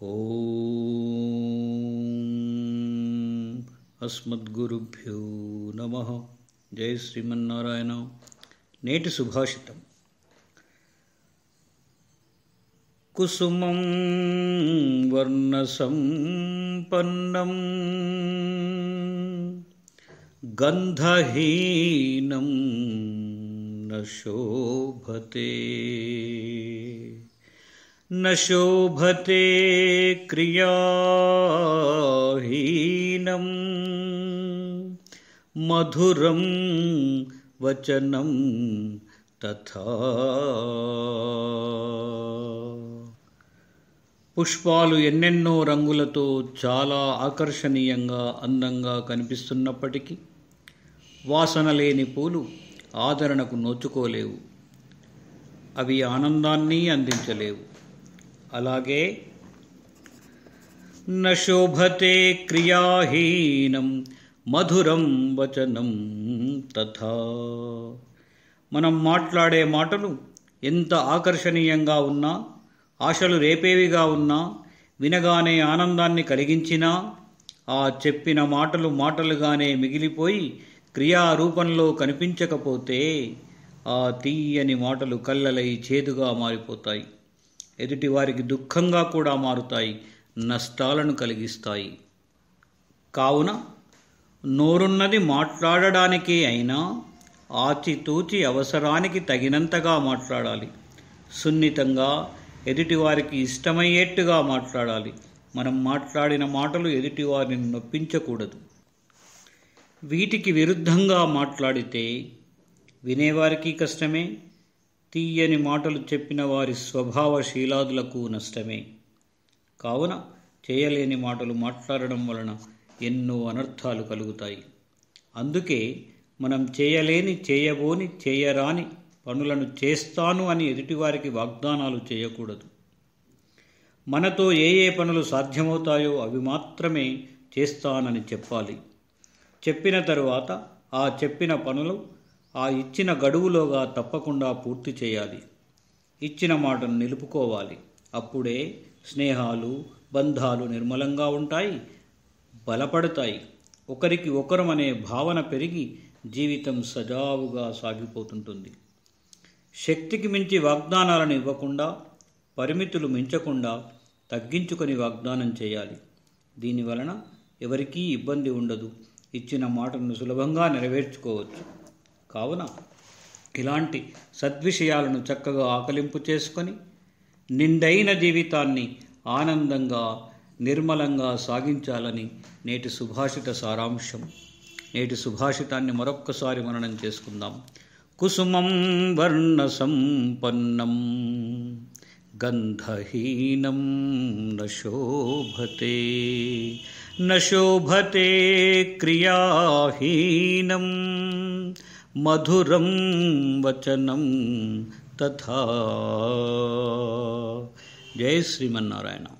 ॐ अस्मद्गुरुभ्यो नमः జయ శ్రీమన్నారాయణ నేటి సుభాషితం కుసుమం వర్ణ సంపన్నం గంధహీనం నశోభతే నశోభతే క్రియాహీనం మధురం వచనం తథా పుష్పాలు ఎన్నెన్నో రంగులతో చాలా ఆకర్షణీయంగా అందంగా కనిపిస్తున్నప్పటికీ వాసన లేని పూలు ఆదరణకు నోచుకోలేవు అవి ఆనందాన్ని అందించలేవు అలాగే నశోభతే క్రియాహీనం మధురం వచనం తథా మనం మాట్లాడే మాటలు ఎంత ఆకర్షణీయంగా ఉన్నా ఆశలు రేపేవిగా ఉన్నా వినగానే ఆనందాన్ని కలిగించినా ఆ చెప్పిన మాటలు మాటలుగానే మిగిలిపోయి క్రియారూపంలో కనిపించకపోతే ఆ తీయని మాటలు కళ్ళలై చేదుగా మారిపోతాయి ఎదుటివారికి దుఃఖంగా కూడా మారుతాయి నష్టాలను కలిగిస్తాయి కావున నోరున్నది మాట్లాడడానికి అయినా ఆచితూచి అవసరానికి తగినంతగా మాట్లాడాలి సున్నితంగా ఎదుటివారికి ఇష్టమయ్యేట్టుగా మాట్లాడాలి మనం మాట్లాడిన మాటలు ఎదుటివారిని నొప్పించకూడదు వీటికి విరుద్ధంగా మాట్లాడితే వినేవారికి కష్టమే తీయని మాటలు చెప్పిన వారి స్వభావ శీలాదులకు నష్టమే కావున చేయలేని మాటలు మాట్లాడడం వలన ఎన్నో అనర్థాలు కలుగుతాయి అందుకే మనం చేయలేని చేయబోని చేయరాని పనులను చేస్తాను అని ఎదుటివారికి వాగ్దానాలు చేయకూడదు మనతో ఏ ఏ పనులు సాధ్యమవుతాయో అవి మాత్రమే చేస్తానని చెప్పాలి చెప్పిన తరువాత ఆ చెప్పిన పనులు ఆ ఇచ్చిన గడువులోగా తప్పకుండా పూర్తి చేయాలి ఇచ్చిన మాటను నిలుపుకోవాలి అప్పుడే స్నేహాలు బంధాలు నిర్మలంగా ఉంటాయి బలపడతాయి ఒకరికి ఒకరం అనే భావన పెరిగి జీవితం సజావుగా సాగిపోతుంటుంది శక్తికి మించి వాగ్దానాలను ఇవ్వకుండా పరిమితులు మించకుండా తగ్గించుకొని వాగ్దానం చేయాలి దీనివలన ఎవరికీ ఇబ్బంది ఉండదు ఇచ్చిన మాటను సులభంగా నెరవేర్చుకోవచ్చు కావున ఇలాంటి సద్విషయాలను చక్కగా ఆకలింపు చేసుకొని నిండైన జీవితాన్ని ఆనందంగా నిర్మలంగా సాగించాలని నేటి సుభాషిత సారాంశం నేటి సుభాషితాన్ని మరొక్కసారి మననం చేసుకుందాం కుసుమం వర్ణ సంపన్నం గంధహీనం నశోభతే నశోభతే క్రియాహీనం मधुर वचन तथा जय श्रीमारायण